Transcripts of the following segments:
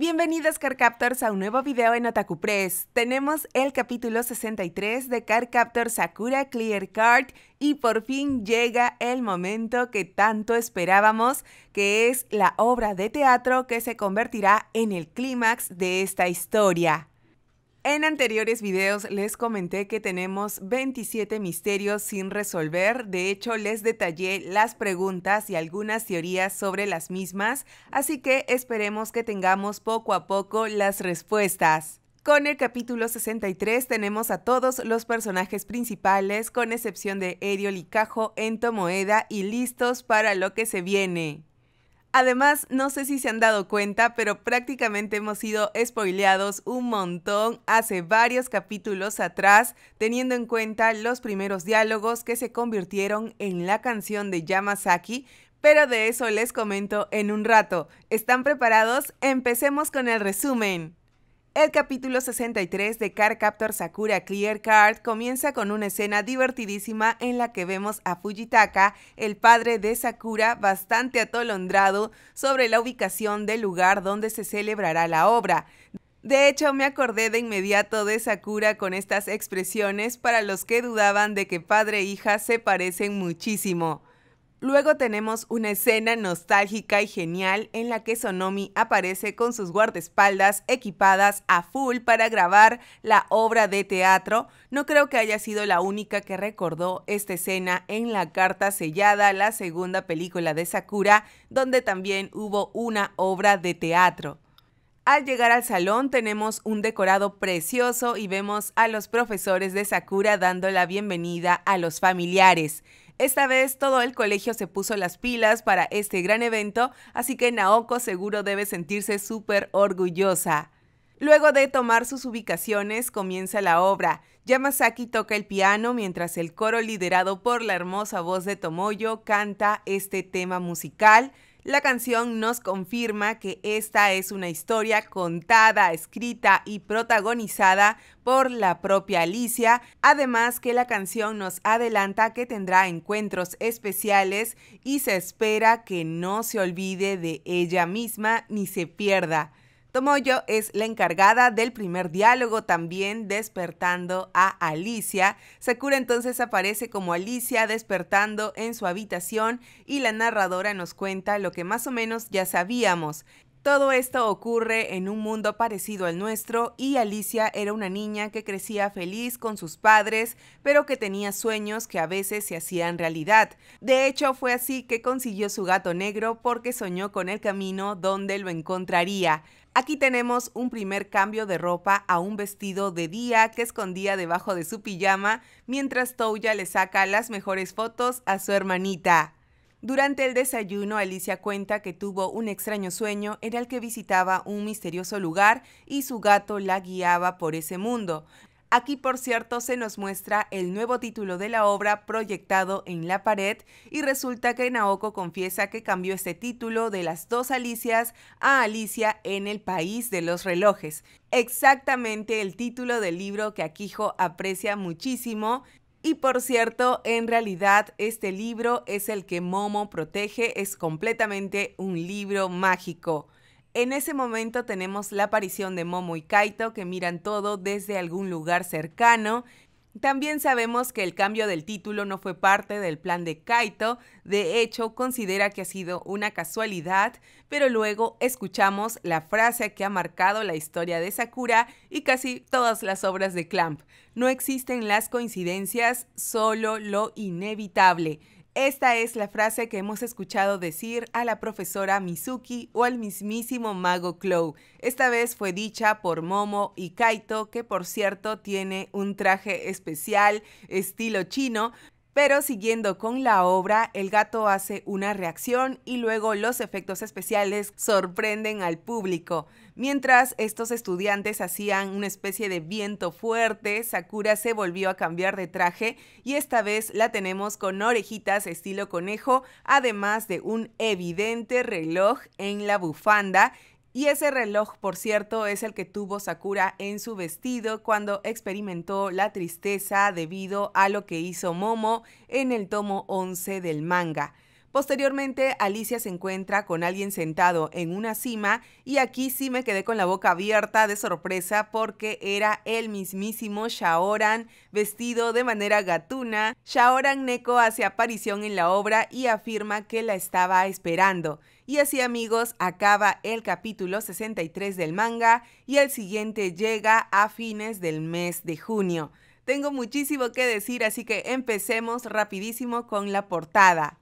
Bienvenidos Carcaptors a un nuevo video en Otaku Press. Tenemos el capítulo 63 de Carcaptor Sakura Clear Card y por fin llega el momento que tanto esperábamos, que es la obra de teatro que se convertirá en el clímax de esta historia. En anteriores videos les comenté que tenemos 27 misterios sin resolver, de hecho les detallé las preguntas y algunas teorías sobre las mismas, así que esperemos que tengamos poco a poco las respuestas. Con el capítulo 63 tenemos a todos los personajes principales, con excepción de Eriol y Cajo en Tomoeda, y listos para lo que se viene. Además, no sé si se han dado cuenta, pero prácticamente hemos sido spoileados un montón hace varios capítulos atrás, teniendo en cuenta los primeros diálogos que se convirtieron en la canción de Yamazaki, pero de eso les comento en un rato. ¿Están preparados? Empecemos con el resumen. El capítulo 63 de Car Captor Sakura Clear Card comienza con una escena divertidísima en la que vemos a Fujitaka, el padre de Sakura, bastante atolondrado sobre la ubicación del lugar donde se celebrará la obra. De hecho, me acordé de inmediato de Sakura con estas expresiones para los que dudaban de que padre e hija se parecen muchísimo. Luego tenemos una escena nostálgica y genial en la que Sonomi aparece con sus guardaespaldas equipadas a full para grabar la obra de teatro. No creo que haya sido la única que recordó esta escena en la carta sellada, la segunda película de Sakura, donde también hubo una obra de teatro. Al llegar al salón tenemos un decorado precioso y vemos a los profesores de Sakura dando la bienvenida a los familiares. Esta vez todo el colegio se puso las pilas para este gran evento, así que Naoko seguro debe sentirse súper orgullosa. Luego de tomar sus ubicaciones, comienza la obra. Yamasaki toca el piano mientras el coro liderado por la hermosa voz de Tomoyo canta este tema musical. La canción nos confirma que esta es una historia contada, escrita y protagonizada por la propia Alicia, además que la canción nos adelanta que tendrá encuentros especiales y se espera que no se olvide de ella misma ni se pierda. Tomoyo es la encargada del primer diálogo, también despertando a Alicia. Sakura entonces aparece como Alicia despertando en su habitación y la narradora nos cuenta lo que más o menos ya sabíamos, todo esto ocurre en un mundo parecido al nuestro y Alicia era una niña que crecía feliz con sus padres, pero que tenía sueños que a veces se hacían realidad. De hecho, fue así que consiguió su gato negro porque soñó con el camino donde lo encontraría. Aquí tenemos un primer cambio de ropa a un vestido de día que escondía debajo de su pijama mientras Touya le saca las mejores fotos a su hermanita. Durante el desayuno, Alicia cuenta que tuvo un extraño sueño en el que visitaba un misterioso lugar y su gato la guiaba por ese mundo. Aquí, por cierto, se nos muestra el nuevo título de la obra proyectado en la pared y resulta que Naoko confiesa que cambió este título de las dos Alicias a Alicia en el País de los Relojes. Exactamente el título del libro que Akijo aprecia muchísimo y por cierto, en realidad este libro es el que Momo protege, es completamente un libro mágico. En ese momento tenemos la aparición de Momo y Kaito que miran todo desde algún lugar cercano también sabemos que el cambio del título no fue parte del plan de Kaito, de hecho considera que ha sido una casualidad, pero luego escuchamos la frase que ha marcado la historia de Sakura y casi todas las obras de Clamp. No existen las coincidencias, solo lo inevitable. Esta es la frase que hemos escuchado decir a la profesora Mizuki o al mismísimo mago Clow. Esta vez fue dicha por Momo y Kaito, que por cierto tiene un traje especial estilo chino, pero siguiendo con la obra, el gato hace una reacción y luego los efectos especiales sorprenden al público. Mientras estos estudiantes hacían una especie de viento fuerte, Sakura se volvió a cambiar de traje y esta vez la tenemos con orejitas estilo conejo, además de un evidente reloj en la bufanda y ese reloj, por cierto, es el que tuvo Sakura en su vestido cuando experimentó la tristeza debido a lo que hizo Momo en el tomo 11 del manga. Posteriormente, Alicia se encuentra con alguien sentado en una cima y aquí sí me quedé con la boca abierta de sorpresa porque era el mismísimo Shaoran vestido de manera gatuna. Shaoran Neko hace aparición en la obra y afirma que la estaba esperando. Y así amigos, acaba el capítulo 63 del manga y el siguiente llega a fines del mes de junio. Tengo muchísimo que decir, así que empecemos rapidísimo con la portada.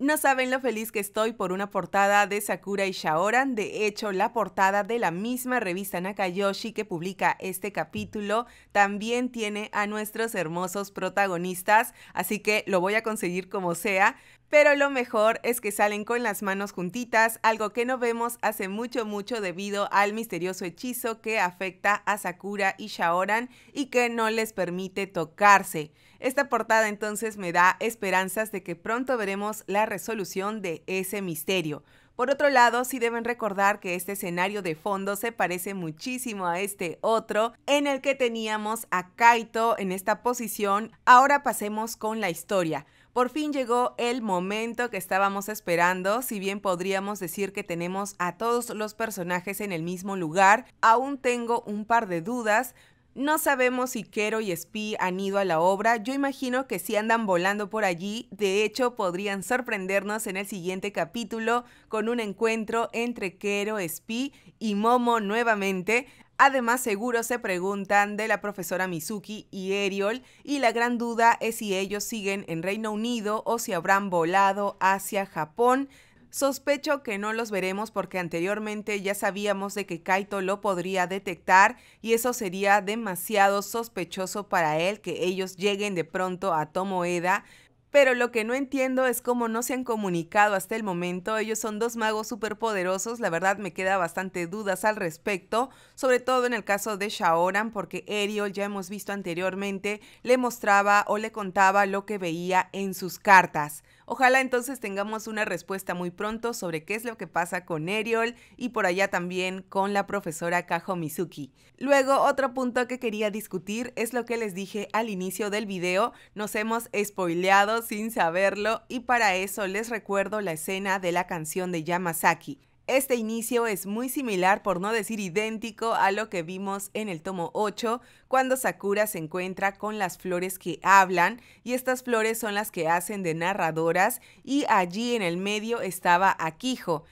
No saben lo feliz que estoy por una portada de Sakura y Shaoran. De hecho, la portada de la misma revista Nakayoshi que publica este capítulo también tiene a nuestros hermosos protagonistas, así que lo voy a conseguir como sea pero lo mejor es que salen con las manos juntitas, algo que no vemos hace mucho mucho debido al misterioso hechizo que afecta a Sakura y Shaoran y que no les permite tocarse. Esta portada entonces me da esperanzas de que pronto veremos la resolución de ese misterio. Por otro lado, si deben recordar que este escenario de fondo se parece muchísimo a este otro en el que teníamos a Kaito en esta posición. Ahora pasemos con la historia. Por fin llegó el momento que estábamos esperando, si bien podríamos decir que tenemos a todos los personajes en el mismo lugar, aún tengo un par de dudas. No sabemos si Kero y Spee han ido a la obra, yo imagino que si andan volando por allí, de hecho podrían sorprendernos en el siguiente capítulo con un encuentro entre Kero, Spee y Momo nuevamente, Además, seguro se preguntan de la profesora Mizuki y Eriol y la gran duda es si ellos siguen en Reino Unido o si habrán volado hacia Japón. Sospecho que no los veremos porque anteriormente ya sabíamos de que Kaito lo podría detectar y eso sería demasiado sospechoso para él que ellos lleguen de pronto a Tomoeda pero lo que no entiendo es cómo no se han comunicado hasta el momento. Ellos son dos magos superpoderosos. La verdad me queda bastante dudas al respecto, sobre todo en el caso de Shaoran, porque Eriol ya hemos visto anteriormente le mostraba o le contaba lo que veía en sus cartas. Ojalá entonces tengamos una respuesta muy pronto sobre qué es lo que pasa con Eriol y por allá también con la profesora Kajo Mizuki. Luego, otro punto que quería discutir es lo que les dije al inicio del video, nos hemos spoileado sin saberlo y para eso les recuerdo la escena de la canción de Yamazaki. Este inicio es muy similar, por no decir idéntico, a lo que vimos en el tomo 8, cuando Sakura se encuentra con las flores que hablan, y estas flores son las que hacen de narradoras, y allí en el medio estaba Aquijo.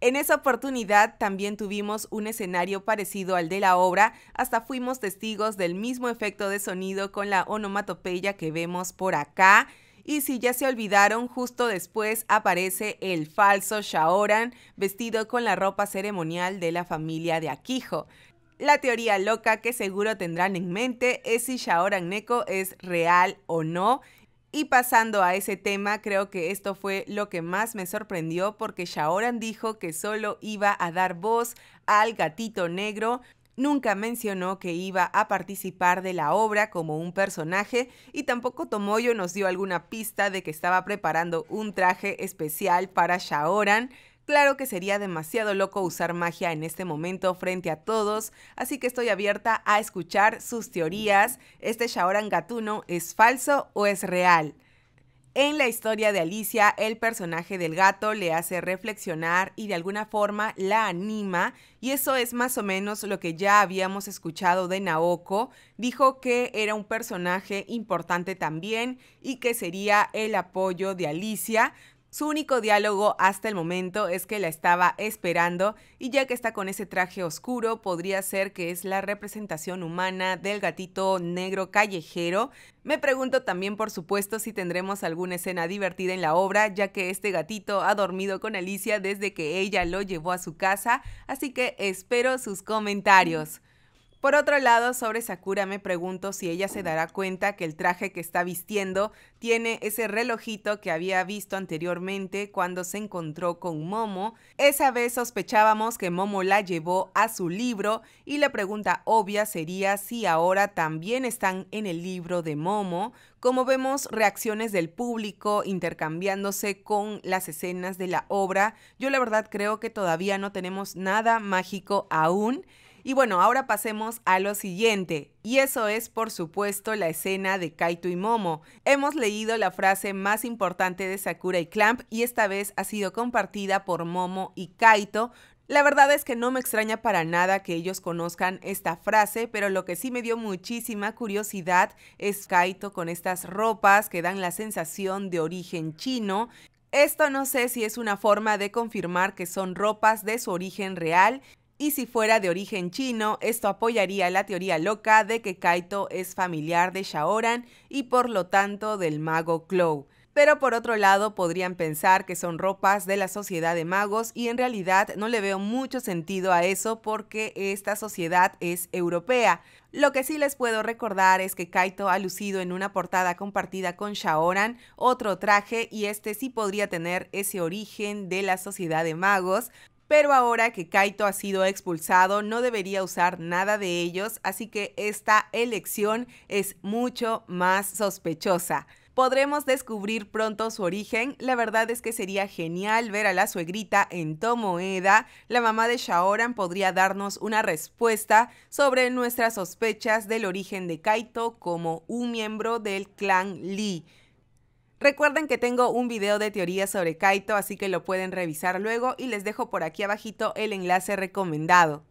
En esa oportunidad también tuvimos un escenario parecido al de la obra, hasta fuimos testigos del mismo efecto de sonido con la onomatopeya que vemos por acá, y si ya se olvidaron, justo después aparece el falso Shaoran vestido con la ropa ceremonial de la familia de Akiho. La teoría loca que seguro tendrán en mente es si Shaoran Neko es real o no. Y pasando a ese tema, creo que esto fue lo que más me sorprendió porque Shaoran dijo que solo iba a dar voz al gatito negro, nunca mencionó que iba a participar de la obra como un personaje y tampoco Tomoyo nos dio alguna pista de que estaba preparando un traje especial para Shaoran. Claro que sería demasiado loco usar magia en este momento frente a todos, así que estoy abierta a escuchar sus teorías. ¿Este Shaoran Gatuno es falso o es real? En la historia de Alicia, el personaje del gato le hace reflexionar y de alguna forma la anima, y eso es más o menos lo que ya habíamos escuchado de Naoko. Dijo que era un personaje importante también y que sería el apoyo de Alicia, su único diálogo hasta el momento es que la estaba esperando y ya que está con ese traje oscuro podría ser que es la representación humana del gatito negro callejero. Me pregunto también por supuesto si tendremos alguna escena divertida en la obra ya que este gatito ha dormido con Alicia desde que ella lo llevó a su casa, así que espero sus comentarios. Por otro lado, sobre Sakura me pregunto si ella se dará cuenta que el traje que está vistiendo tiene ese relojito que había visto anteriormente cuando se encontró con Momo. Esa vez sospechábamos que Momo la llevó a su libro y la pregunta obvia sería si ahora también están en el libro de Momo. Como vemos reacciones del público intercambiándose con las escenas de la obra, yo la verdad creo que todavía no tenemos nada mágico aún. Y bueno, ahora pasemos a lo siguiente, y eso es por supuesto la escena de Kaito y Momo. Hemos leído la frase más importante de Sakura y Clamp y esta vez ha sido compartida por Momo y Kaito. La verdad es que no me extraña para nada que ellos conozcan esta frase, pero lo que sí me dio muchísima curiosidad es Kaito con estas ropas que dan la sensación de origen chino. Esto no sé si es una forma de confirmar que son ropas de su origen real, y si fuera de origen chino, esto apoyaría la teoría loca de que Kaito es familiar de Shaoran y por lo tanto del mago Clow. Pero por otro lado podrían pensar que son ropas de la sociedad de magos y en realidad no le veo mucho sentido a eso porque esta sociedad es europea. Lo que sí les puedo recordar es que Kaito ha lucido en una portada compartida con Shaoran otro traje y este sí podría tener ese origen de la sociedad de magos, pero ahora que Kaito ha sido expulsado no debería usar nada de ellos, así que esta elección es mucho más sospechosa. Podremos descubrir pronto su origen. La verdad es que sería genial ver a la suegrita en Tomoeda. La mamá de Shaoran podría darnos una respuesta sobre nuestras sospechas del origen de Kaito como un miembro del clan Lee. Recuerden que tengo un video de teoría sobre Kaito, así que lo pueden revisar luego y les dejo por aquí abajito el enlace recomendado.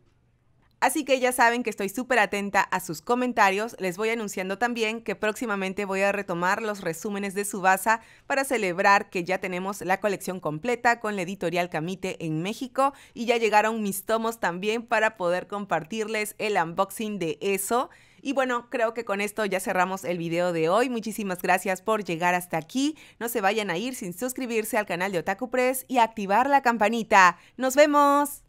Así que ya saben que estoy súper atenta a sus comentarios. Les voy anunciando también que próximamente voy a retomar los resúmenes de su Subasa para celebrar que ya tenemos la colección completa con la editorial Camite en México y ya llegaron mis tomos también para poder compartirles el unboxing de eso. Y bueno, creo que con esto ya cerramos el video de hoy. Muchísimas gracias por llegar hasta aquí. No se vayan a ir sin suscribirse al canal de Otaku Press y activar la campanita. ¡Nos vemos!